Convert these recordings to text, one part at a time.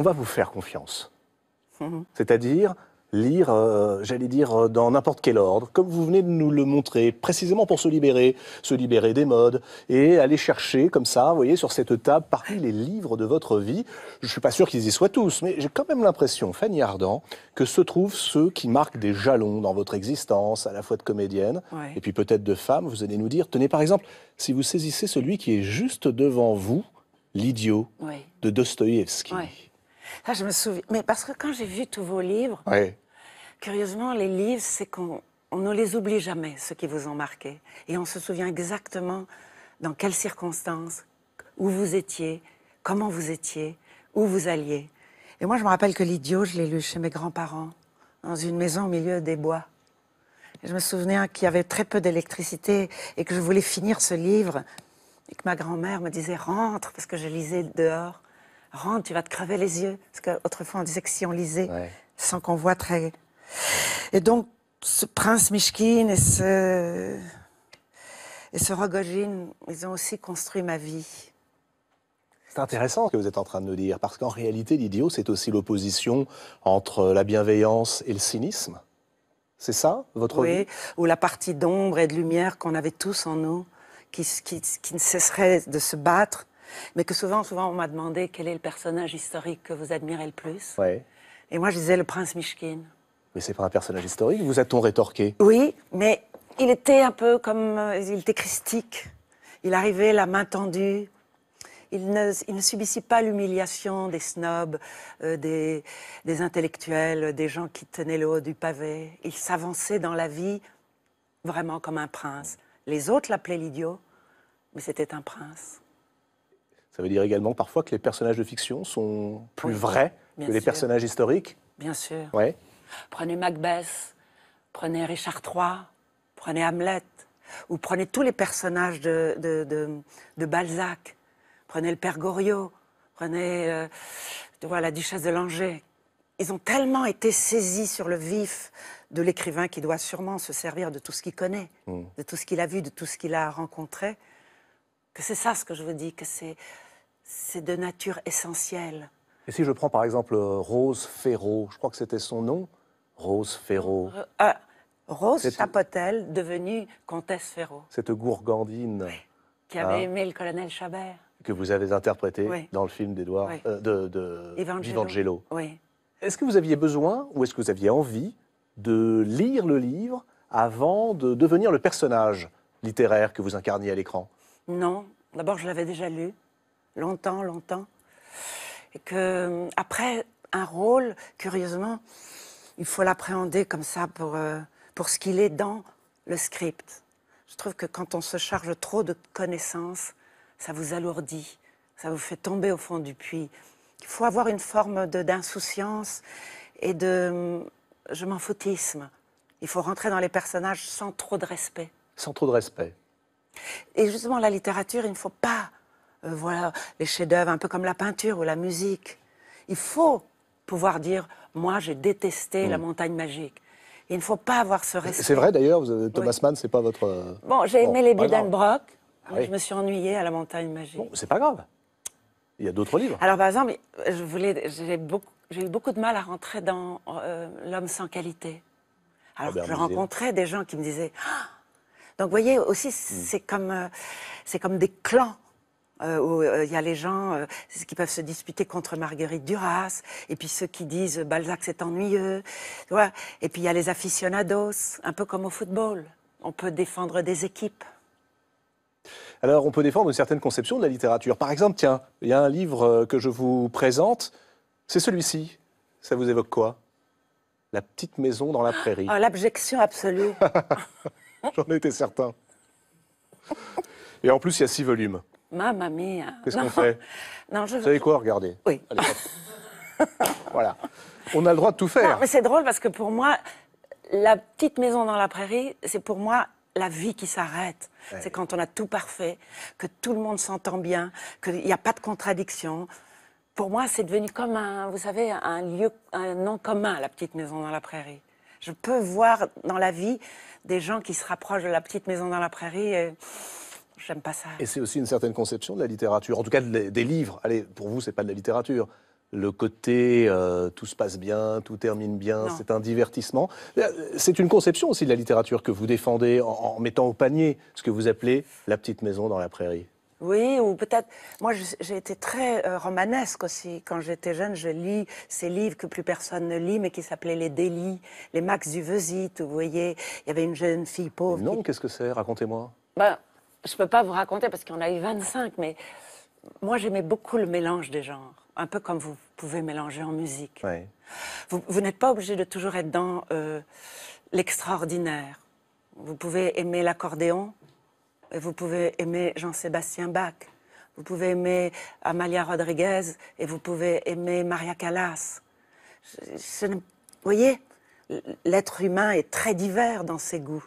on va vous faire confiance. Mhm. C'est-à-dire lire, euh, j'allais dire, euh, dans n'importe quel ordre, comme vous venez de nous le montrer, précisément pour se libérer, se libérer des modes, et aller chercher comme ça, vous voyez, sur cette table, parmi les livres de votre vie, je ne suis pas sûr qu'ils y soient tous, mais j'ai quand même l'impression, Fanny que se trouvent ceux qui marquent des jalons dans votre existence, à la fois de comédienne, et puis peut-être de femme, vous allez nous dire, tenez par exemple, si vous saisissez celui qui est juste devant vous, L'idiot de Dostoïevski. Ça, ah, je me souviens. Mais parce que quand j'ai vu tous vos livres, curieusement, les livres, c'est qu'on ne les oublie jamais, ceux qui vous ont marqué. Et on se souvient exactement dans quelles circonstances, où vous étiez, comment vous étiez, où vous alliez. Et moi, je me rappelle que L'idiot, je l'ai lu chez mes grands-parents, dans une maison au milieu des bois. je me souvenais qu'il y avait très peu d'électricité et que je voulais finir ce livre. Et que ma grand-mère me disait rentre, parce que je lisais dehors rentre, tu vas te crever les yeux. Parce qu'autrefois, on disait que si on lisait, sans qu'on voit très. Et donc, ce prince Mishkin et ce. Et ce Rogojin, ils ont aussi construit ma vie. C'est intéressant ce que vous êtes en train de nous dire, parce qu'en réalité, l'idiot, c'est aussi l'opposition entre la bienveillance et le cynisme. C'est ça, votre oui, ou la partie d'ombre et de lumière qu'on avait tous en nous, qui, qui, qui ne cesserait de se battre mais que souvent, souvent, on m'a demandé quel est le personnage historique que vous admirez le plus. Et moi, je disais le prince Mishkin. Mais c'est pas un personnage historique, vous a-t-on rétorqué Oui, mais il était un peu comme. Euh, il était christique. Il arrivait la main tendue. Il ne, subissait pas l'humiliation des snobs, euh, des, des intellectuels, des gens qui tenaient le haut du pavé. Il s'avançait dans la vie vraiment comme un prince. Les autres l'appelaient l'idiot, mais c'était un prince. Ça veut dire également parfois que les personnages de fiction sont plus vrais que les personnages historiques. Bien sûr. Prenez Macbeth, prenez Richard III, prenez Hamlet, ou prenez tous les personnages de, Balzac, prenez le père Goriot, prenez euh, la duchesse de Langeais. Ils ont tellement été saisis sur le vif de l'écrivain qui doit sûrement se servir de tout ce qu'il connaît, hmm. de tout ce qu'il a vu, de tout ce qu'il a rencontré, que c'est ça ce que je vous dis, que c'est, de nature essentielle. Et si je prends par exemple euh, Rose Ferraud, je crois que c'était son nom, Rose Ferraud. Ah, Rose Chapotel, devenue comtesse Ferraud. Cette gourgandine. qui avait hein, aimé le colonel Chabert. Que vous avez interprété dans le film d'Edouard, euh, de, de Est-ce que vous aviez besoin ou est-ce que vous aviez envie de lire le livre avant de devenir le personnage littéraire que vous incarniez à l'écran non. D'abord, je l'avais déjà lu, longtemps, longtemps. Et que, après, un rôle, curieusement, il faut l'appréhender comme ça pour, euh, pour ce qu'il est dans le script. Je trouve que quand on se charge trop de connaissances, ça vous alourdit, ça vous fait tomber au fond du puits. Il faut avoir une forme d'insouciance et de je m'en foutisme. Il faut rentrer dans les personnages sans trop de respect. Sans trop de respect. Et justement, la littérature, il ne faut pas, euh, voilà, les chefs-d'œuvre, un peu comme la peinture ou la musique. Il faut pouvoir dire, moi, j'ai détesté la mm. montagne magique. Il ne faut pas avoir ce respect. C'est vrai d'ailleurs, Thomas Mann, c'est pas votre. Bon, j'ai aimé les Buddenbrock. Brock. Ah je me suis ennuyée à la montagne magique. Bon, c'est pas grave. Il y a d'autres livres. Alors, par exemple, je voulais, j'ai, eu beaucoup de mal à rentrer dans euh, L'homme sans qualité. Alors que ah, je rencontrais des gens qui me disaient. Ah, donc vous voyez aussi, mm. c'est comme, euh, c'est comme des clans. Euh, où euh, il y a les gens qui peuvent se disputer contre Marguerite Duras, et puis ceux qui disent Balzac c'est ennuyeux, et puis il y a les aficionados, un peu comme au football. On peut défendre des équipes. Alors on peut défendre une certaine conception de la littérature. Par exemple, tiens, il y a un livre que je vous présente, c'est celui-ci. Ça vous évoque quoi La petite maison dans la prairie. Ah, l'abjection absolue. J'en étais certain. Et en plus, il y a six volumes. Ma mamie... Qu'est-ce qu'on fait non, Vous savez quoi Regardez. Oui. voilà. On a le droit de tout faire. Non, mais c'est drôle parce que pour moi, la petite maison dans la prairie, c'est pour moi la vie qui s'arrête. C'est quand on a tout parfait, que tout le monde s'entend bien, qu'il n'y a pas de contradiction. Pour moi, c'est devenu comme vous savez, un lieu, un nom commun, la petite maison dans la prairie je peux voir dans la vie des gens qui se rapprochent de la petite maison dans la prairie. Et... J'aime pas ça. Et c'est aussi une certaine conception de la littérature, en tout cas des livres. Allez, pour vous, c'est pas de la littérature le côté euh, tout se passe bien, tout termine bien, c'est un divertissement. Euh, c'est une conception aussi de la littérature que vous défendez en, mettant au panier ce que vous appelez la petite maison dans la prairie. Oui, ou peut-être. Moi, j'ai été très euh, romanesque aussi. Quand j'étais jeune, je lis ces livres que plus personne ne lit, mais qui s'appelaient Les Délits, les Max du Vesit, vous voyez. Il y avait une jeune fille pauvre. non, qu'est-ce que c'est Racontez-moi. Bah, je ne peux pas vous raconter parce qu'il y en a eu 25, mais moi, j'aimais beaucoup le mélange des genres. Un peu comme vous pouvez mélanger en musique. Vous, n'êtes pas obligé de toujours être dans euh, l'extraordinaire. Vous pouvez aimer l'accordéon vous pouvez aimer Jean-Sébastien Bach, vous pouvez aimer Amalia Rodriguez et vous pouvez aimer Maria Callas. vous voyez, l'être humain est très divers dans ses goûts.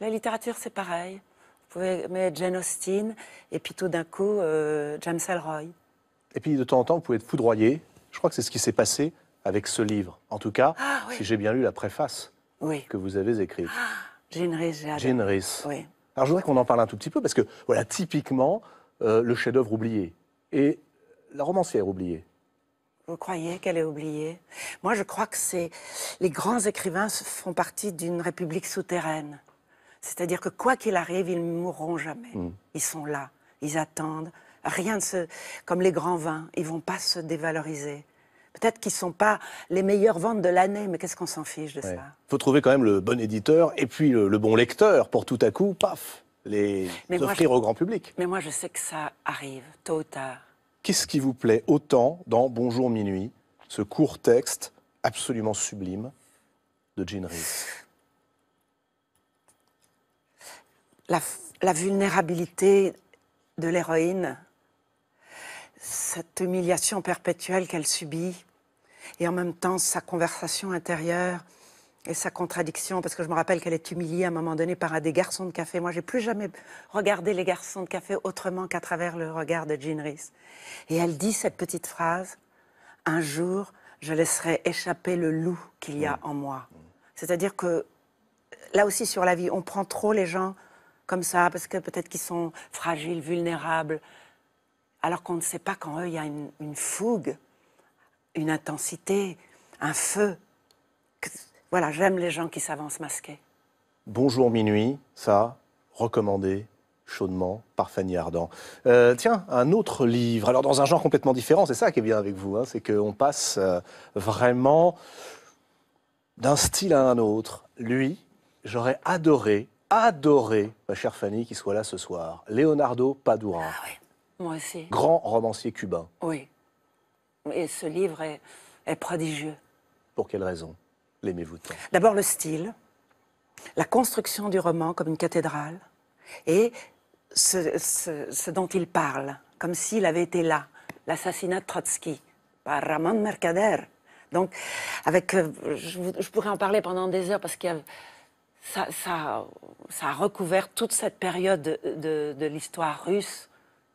La littérature, c'est pareil. Vous pouvez aimer Jane Austen et puis tout d'un coup, euh, James Elroy. Et puis de temps en temps, vous pouvez être foudroyé. Je crois que c'est ce qui s'est passé avec ce livre. En tout cas, ah, si j'ai bien lu la préface oui. que vous avez écrite. Ah, Jean Jean Oui. Alors je voudrais qu'on en parle un tout petit peu parce que voilà typiquement euh, le chef-d'œuvre oublié et la romancière oubliée. Vous croyez qu'elle est oubliée Moi, je crois que c'est les grands écrivains font partie d'une république souterraine. C'est-à-dire que quoi qu'il arrive, ils ne mourront jamais. Hmm. Ils sont là, ils attendent. Rien de ce... comme les grands vins, ils ne vont pas se dévaloriser. Peut-être qu'ils ne sont pas les meilleures ventes de l'année, mais qu'est-ce qu'on s'en fiche de ça Il faut trouver quand même le bon éditeur et puis le, bon lecteur pour tout à coup, paf, les offrir au grand public. Mais moi, je sais que ça arrive, tôt ou tard. Qu'est-ce qui vous plaît autant dans Bonjour Minuit, ce court texte absolument sublime de Jean Reeves la, la vulnérabilité de l'héroïne cette humiliation perpétuelle qu'elle subit, et en même temps sa conversation intérieure et sa contradiction, parce que je me rappelle qu'elle est humiliée à un moment donné par un des garçons de café. Moi, j'ai plus jamais regardé les garçons de café autrement qu'à travers le regard de Jean Rhys. Et elle dit cette petite phrase Un jour, je laisserai échapper le loup qu'il y a mm. en moi. C'est-à-dire que là aussi, sur la vie, on prend trop les gens comme ça, parce que peut-être qu'ils sont fragiles, vulnérables, alors qu'on ne sait pas qu'en eux, il y a une fougue une intensité, un feu. Voilà, j'aime les gens qui s'avancent masqués. Bonjour minuit, ça, recommandé chaudement par Fanny Ardant. Euh, tiens, un autre livre, alors dans un genre complètement différent, c'est ça qui est bien avec vous, hein, c'est qu'on passe euh, vraiment d'un style à un autre. Lui, j'aurais adoré, adoré, ma chère Fanny, qu'il soit là ce soir. Leonardo Padura. Ah oui, moi aussi. Grand romancier cubain. Oui. Et ce livre est, prodigieux. Pour quelle raison l'aimez-vous tant D'abord le style, la construction du roman comme une cathédrale, et ce, dont il parle, comme s'il avait été là, l'assassinat de Trotsky par Ramon Mercader. Donc, avec, euh, je, pourrais en parler pendant des heures parce que ça, ça, ça, a recouvert toute cette période de, de l'histoire russe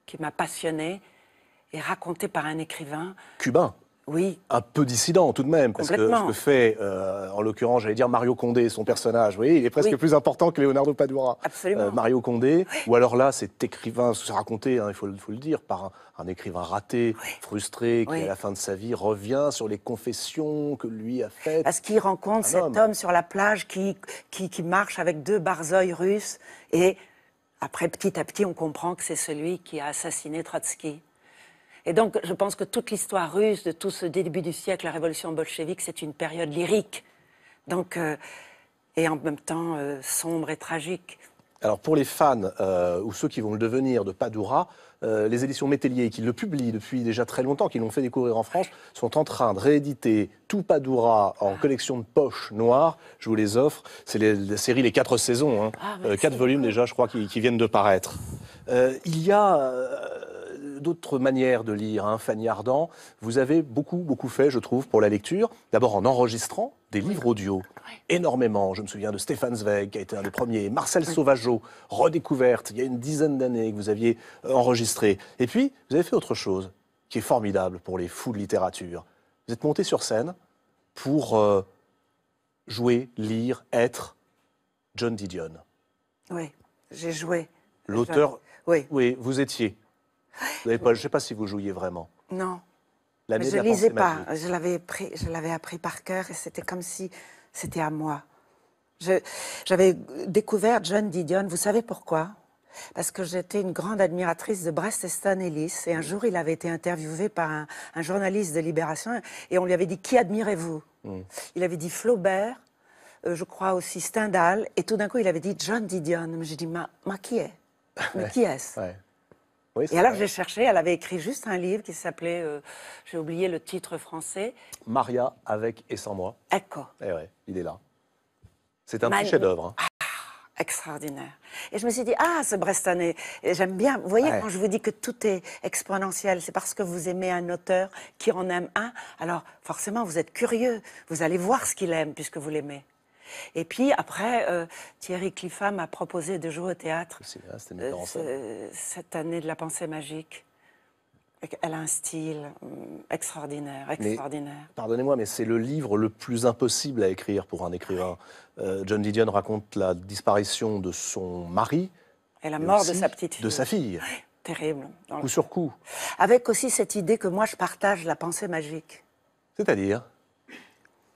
qui m'a passionnée est raconté par un écrivain. Cubain oui. Un peu dissident tout de même, parce que ce que fait, euh, en l'occurrence, j'allais dire Mario Condé, son personnage, vous il est presque plus important que Leonardo Padura. Euh, Absolument. Mario Condé, ou alors là, cet écrivain, se raconté, hein, il faut, le dire, par un, écrivain raté, frustré, qui à la fin de sa vie revient sur les confessions que lui a faites. Parce qu'il rencontre cet homme. sur la plage qui, qui, qui marche avec deux barzoïs russes, et après, petit à petit, on comprend que c'est celui qui a assassiné Trotsky. Et donc, je pense que toute l'histoire russe, de tout ce début du siècle, la révolution bolchevique, c'est une période lyrique. Donc, euh, et en même temps euh, sombre et tragique. Alors pour les fans euh, ou ceux qui vont le devenir de Padoura, les éditions Métellier, qui le publient depuis déjà très longtemps, qui l'ont fait découvrir en France, sont en train de rééditer tout Padoura en collection de poches noire. Je vous les offre. C'est la série Les Quatre Saisons, hein. ah, quatre volumes déjà, je crois, qui, qui viennent de paraître. il y a d'autres manières de lire. Hein, Fanny Ardant, vous avez beaucoup, beaucoup fait, je trouve, pour la lecture. D'abord en enregistrant des livres audio, énormément. Je me souviens de Stéphane Zweig, qui a été un des premiers, Marcel Sauvageau, redécouverte il y a une dizaine d'années que vous aviez euh, enregistré. Et puis, vous avez fait autre chose qui est formidable pour les fous de littérature. Vous êtes monté sur scène pour euh, jouer, lire, être John Didion. Oui, j'ai joué. L'auteur. Oui. Oui, vous étiez je ne sais pas si vous jouiez vraiment. Non. Mais je ne lisais pas. Je l'avais, appris par cœur et c'était comme si c'était à moi. j'avais découvert John Didion. Vous savez pourquoi parce que j'étais une grande admiratrice de Brest Eston Ellis. Et un mm. jour, il avait été interviewé par un, journaliste de Libération et on lui avait dit Qui admirez-vous mm. Il avait dit Flaubert, euh, je crois aussi Stendhal. Et tout d'un coup, il avait dit John Didion. J'ai dit Ma, qui est Mais qui est-ce et alors j'ai cherché, elle avait écrit juste un livre qui s'appelait, euh, j'ai oublié le titre français. Maria avec et sans moi. D'accord. Et eh ouais, il est là. C'est un chef-d'œuvre. Hein. Ah, extraordinaire. Et je me suis dit, ah, ce Brestanais, j'aime bien. Vous voyez, quand je vous dis que tout est exponentiel, c'est parce que vous aimez un auteur qui en aime un. Alors, forcément, vous êtes curieux. Vous allez voir ce qu'il aime puisque vous l'aimez. Et puis après, euh, Thierry Cliffat m'a proposé de jouer au théâtre euh, cette année de la pensée magique. Elle a un style hum, extraordinaire, extraordinaire. Pardonnez-moi, mais c'est le livre le plus impossible à écrire pour un écrivain. Euh, John Didion raconte la disparition de son mari. Et la mort de sa petite fille. De sa fille. Terrible. Coup sur coup. Avec aussi cette idée que moi je partage la pensée magique. C'est-à-dire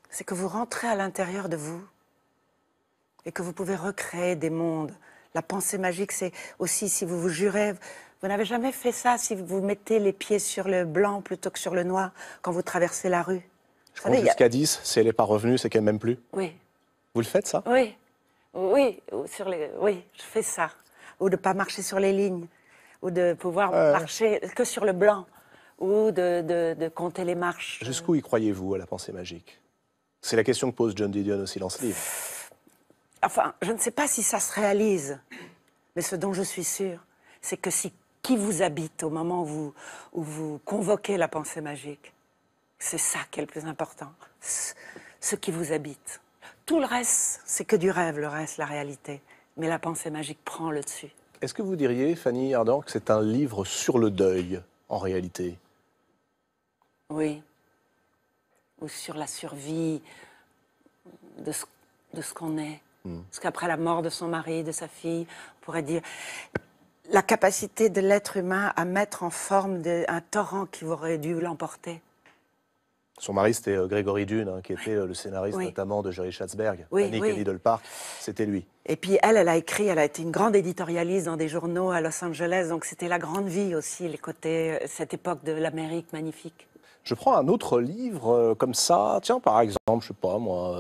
C'est que vous rentrez à l'intérieur de vous et que vous pouvez recréer des mondes. La pensée magique, c'est aussi si vous vous jurez, vous n'avez jamais fait ça si vous mettez les pieds sur le blanc plutôt que sur le noir quand vous traversez la rue. Je que jusqu'à 10, si elle n'est pas revenue, c'est qu'elle même plus. Oui. Vous le faites ça Oui. Oui, sur les... oui, je fais ça. Ou de ne pas marcher sur les lignes, ou de pouvoir marcher que sur le blanc, ou de, compter les marches. Jusqu'où y croyez-vous à la pensée magique C'est la question que pose John Didion au Silence Livre. Enfin, je ne sais pas si ça se réalise, mais ce dont je suis sûre, c'est que si qui vous habite au moment où vous, convoquez la pensée magique, c'est ça qui est le plus important, ce qui vous habite. Tout le reste, c'est que du rêve, le reste, la réalité. Mais la pensée magique prend le dessus. Est-ce que vous diriez, Fanny Ardant, que c'est un livre sur le deuil, en réalité Oui. Ou sur la survie de ce qu'on est. Mm. Parce qu'après la mort de son mari, de sa fille, on pourrait dire la capacité de l'être humain à mettre en forme un torrent qui aurait dû l'emporter. Son mari, c'était Gregory euh, Grégory Dune, hein, qui était euh, le scénariste notamment de Jerry Schatzberg, oui, Annie oui. Park, c'était lui. Et puis elle, elle a écrit, elle a été une grande éditorialiste dans des journaux à Los Angeles, donc c'était la grande vie aussi, les côtés, euh, cette époque de l'Amérique magnifique. Je prends un autre livre comme ça, tiens par exemple, je sais pas moi,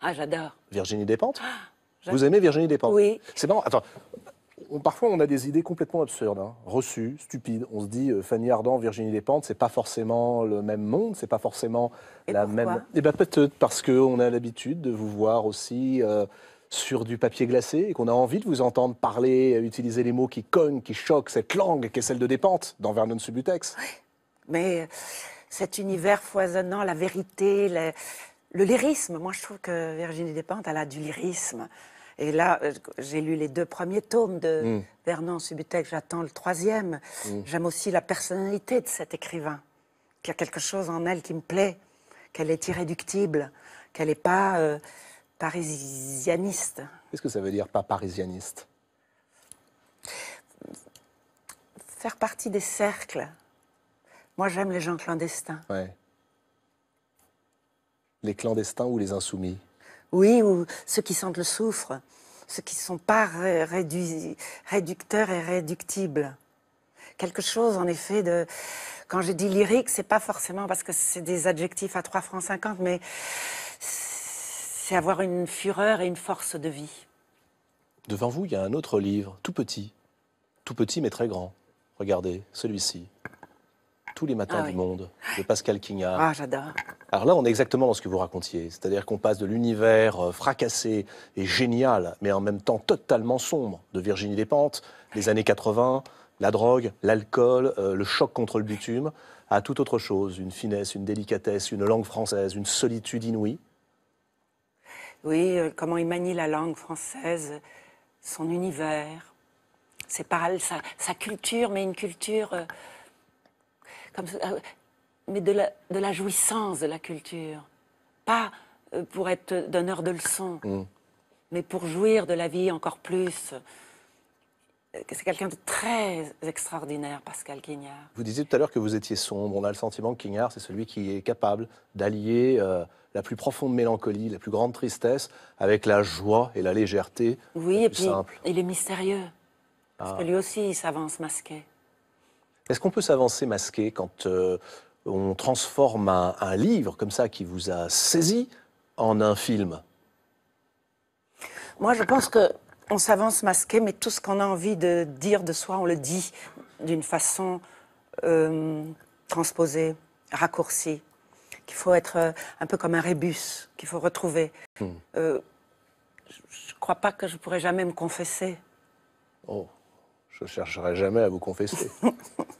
ah, j'adore. Virginie Despentes ah, Vous aimez Virginie Despentes Oui. C'est marrant. parfois on a des idées complètement absurdes, hein. reçues, stupides. On se dit euh, Fanny Ardant, Virginie Despentes, c'est pas forcément le même monde, c'est pas forcément la même. Et eh bien peut-être parce qu'on a l'habitude de vous voir aussi. Euh, sur du papier glacé et qu'on a envie de vous entendre parler, utiliser les mots qui cognent, qui choquent, cette langue qui est celle de Despentes, dans Vernon Subutex. Oui, mais euh, cet univers foisonnant, la vérité, la le lyrisme. Moi, je trouve que Virginie Despentes, elle a du lyrisme. Et là, euh, j'ai lu les deux premiers tomes de mm. Vernon Subutex, j'attends le troisième. Mm. J'aime aussi la personnalité de cet écrivain, qu'il y a quelque chose en elle qui me plaît, qu'elle est irréductible, qu'elle n'est pas euh, parisianiste. Qu'est-ce que ça veut dire, pas parisianiste Faire partie des cercles. Moi, j'aime les gens clandestins les clandestins ou les insoumis Oui, ou ceux qui sentent le soufre, ceux qui ne sont pas réducteurs et réductibles. Quelque chose, en effet, de. Quand je dis lyrique, c'est pas forcément parce que c'est des adjectifs à 3 francs 50, mais c'est avoir une fureur et une force de vie. Devant vous, il y a un autre livre, tout petit. Tout petit, mais très grand. Regardez, celui-ci tous les matins ah du monde de Pascal Quignard. Ah, j'adore. Alors là, on est exactement dans ce que vous racontiez, c'est-à-dire qu'on passe de l'univers euh, fracassé et génial, mais en même temps totalement sombre, de Virginie Despentes, les années 80, la drogue, l'alcool, euh, le choc contre le bitume, à tout autre chose, une finesse, une délicatesse, une langue française, une solitude inouïe. Oui, euh, comment il manie la langue française, son univers, ses paroles, sa, culture, mais une culture... Euh, mais de la, jouissance de la culture. Pas euh, pour être donneur de leçons, mm. mais pour jouir de la vie encore plus. Euh, c'est quelqu'un de très extraordinaire, Pascal Quignard. Vous disiez tout à l'heure que vous étiez sombre. On a le sentiment que Quignard, c'est celui qui est capable d'allier la plus profonde mélancolie, la plus grande tristesse, avec la joie et la légèreté. Oui, et puis il est mystérieux. Parce ah. que lui aussi, il s'avance masqué. Est-ce qu'on peut s'avancer masqué quand euh, on transforme un, livre comme ça qui vous a saisi en un film Moi, je pense que on s'avance masqué, mais tout ce qu'on a envie de dire de soi, on le dit d'une façon euh, transposée, raccourcie. Qu'il faut être euh, un peu comme un rébus, qu'il faut retrouver. Hmm. je ne crois pas que je pourrais jamais me confesser. Oh, je chercherai jamais à vous confesser.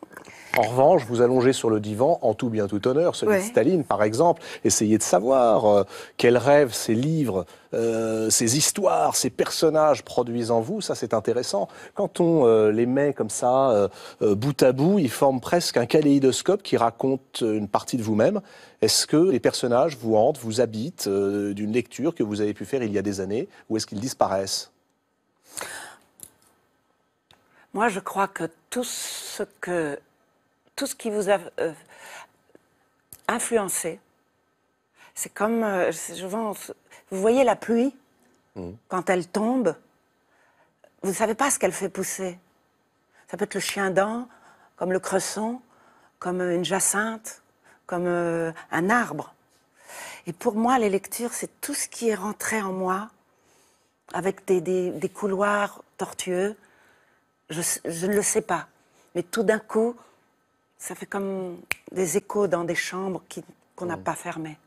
En revanche, vous allongez sur le divan, en tout bien tout honneur, celui de Staline par exemple, essayez de savoir euh, quels rêves ces livres, euh, ces histoires, ces personnages produisent en vous, ça c'est intéressant. Quand on euh, les met comme ça, bout à bout, ils forment presque un kaléidoscope qui raconte une partie de vous-même. Est-ce que les personnages vous hantent, vous habitent d'une lecture que vous avez pu faire il y a des années, ou est-ce qu'ils disparaissent moi, je crois que tout ce que tout ce qui vous a euh, influencé, c'est comme, je euh, vous voyez la pluie, mm. quand elle tombe, vous ne savez pas ce qu'elle fait pousser. Ça peut être le chien-dent, comme le cresson, comme euh, une jacinthe, comme un arbre. Et pour moi, les lectures, c'est tout ce qui est rentré en moi, avec des, couloirs tortueux. je ne le sais pas. Mais tout d'un coup, ça fait comme des échos dans des chambres qu'on n'a mm. pas fermées.